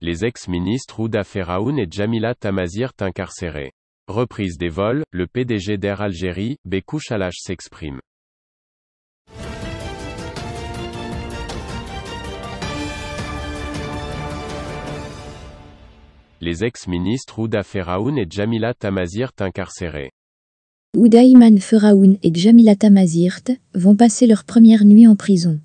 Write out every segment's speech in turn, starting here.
Les ex-ministres Ouda Ferraoun et Jamila Tamazirt incarcérés. Reprise des vols, le PDG d'Air Algérie, Bekou Chalash s'exprime. Les ex-ministres Ouda Ferraoun et Jamila Tamazirt incarcérés. Ouda Iman Ferraoun et Jamila Tamazirt vont passer leur première nuit en prison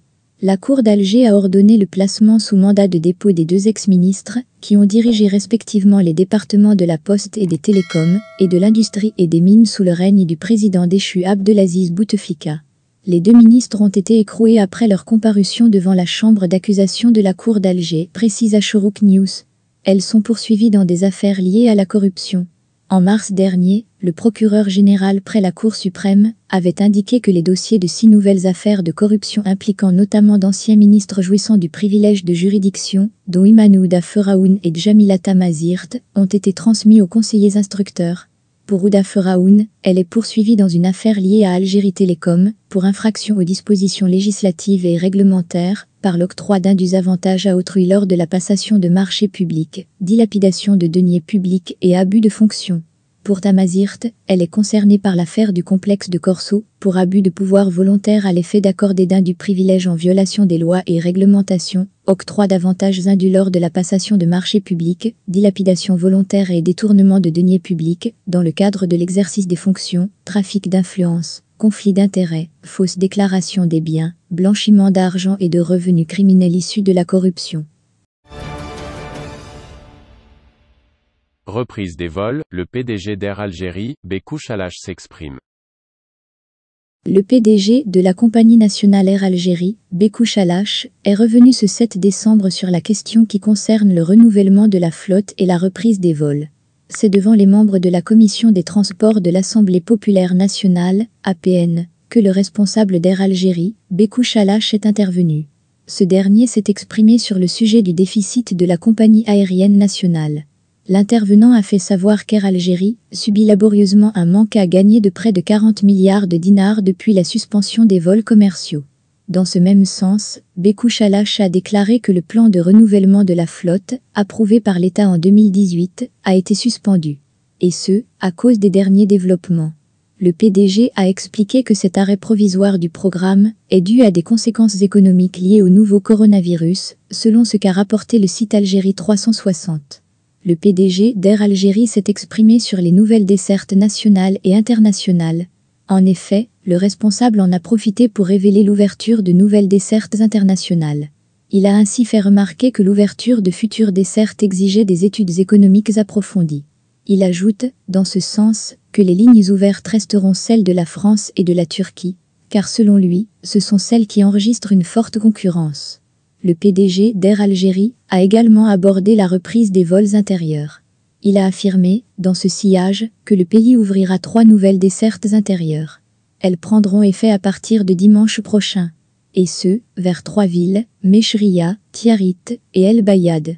la Cour d'Alger a ordonné le placement sous mandat de dépôt des deux ex-ministres, qui ont dirigé respectivement les départements de la Poste et des Télécoms, et de l'Industrie et des Mines sous le règne du président déchu Abdelaziz Bouteflika. Les deux ministres ont été écroués après leur comparution devant la chambre d'accusation de la Cour d'Alger, précise à News. Elles sont poursuivies dans des affaires liées à la corruption. En mars dernier, le procureur général près la Cour suprême avait indiqué que les dossiers de six nouvelles affaires de corruption impliquant notamment d'anciens ministres jouissant du privilège de juridiction, dont Imanouda Feraoun et Jamila tamazirt ont été transmis aux conseillers instructeurs. Pour Ouda Raoun, elle est poursuivie dans une affaire liée à Algérie Télécom pour infraction aux dispositions législatives et réglementaires par l'octroi d'un avantages à autrui lors de la passation de marchés publics, dilapidation de deniers publics et abus de fonction. Pour Tamazirt, elle est concernée par l'affaire du complexe de Corso, pour abus de pouvoir volontaire à l'effet d'accorder d'un du privilège en violation des lois et réglementations, octroi d'avantages indus lors de la passation de marchés publics, dilapidation volontaire et détournement de deniers publics, dans le cadre de l'exercice des fonctions, trafic d'influence, conflit d'intérêts, fausse déclaration des biens, blanchiment d'argent et de revenus criminels issus de la corruption. Reprise des vols, le PDG d'Air Algérie, Bekouch s'exprime. Le PDG de la compagnie nationale Air Algérie, Bekouch est revenu ce 7 décembre sur la question qui concerne le renouvellement de la flotte et la reprise des vols. C'est devant les membres de la commission des transports de l'Assemblée populaire nationale, APN, que le responsable d'Air Algérie, Bekouch est intervenu. Ce dernier s'est exprimé sur le sujet du déficit de la compagnie aérienne nationale. L'intervenant a fait savoir qu'Air Algérie subit laborieusement un manque à gagner de près de 40 milliards de dinars depuis la suspension des vols commerciaux. Dans ce même sens, Chalach a déclaré que le plan de renouvellement de la flotte, approuvé par l'État en 2018, a été suspendu. Et ce, à cause des derniers développements. Le PDG a expliqué que cet arrêt provisoire du programme est dû à des conséquences économiques liées au nouveau coronavirus, selon ce qu'a rapporté le site Algérie 360 le PDG d'Air Algérie s'est exprimé sur les nouvelles dessertes nationales et internationales. En effet, le responsable en a profité pour révéler l'ouverture de nouvelles dessertes internationales. Il a ainsi fait remarquer que l'ouverture de futures dessertes exigeait des études économiques approfondies. Il ajoute, dans ce sens, que les lignes ouvertes resteront celles de la France et de la Turquie, car selon lui, ce sont celles qui enregistrent une forte concurrence le PDG d'Air Algérie, a également abordé la reprise des vols intérieurs. Il a affirmé, dans ce sillage, que le pays ouvrira trois nouvelles dessertes intérieures. Elles prendront effet à partir de dimanche prochain. Et ce, vers trois villes, Mechria, Tiarit et El Bayad.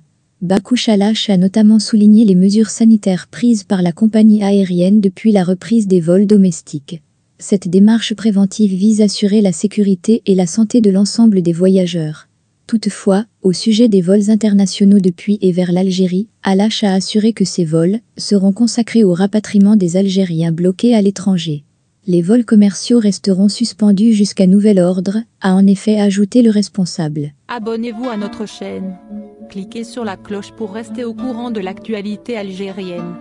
Chalash a notamment souligné les mesures sanitaires prises par la compagnie aérienne depuis la reprise des vols domestiques. Cette démarche préventive vise à assurer la sécurité et la santé de l'ensemble des voyageurs. Toutefois, au sujet des vols internationaux depuis et vers l'Algérie, Alash a assuré que ces vols seront consacrés au rapatriement des Algériens bloqués à l'étranger. Les vols commerciaux resteront suspendus jusqu'à nouvel ordre, a en effet ajouté le responsable. Abonnez-vous à notre chaîne. Cliquez sur la cloche pour rester au courant de l'actualité algérienne.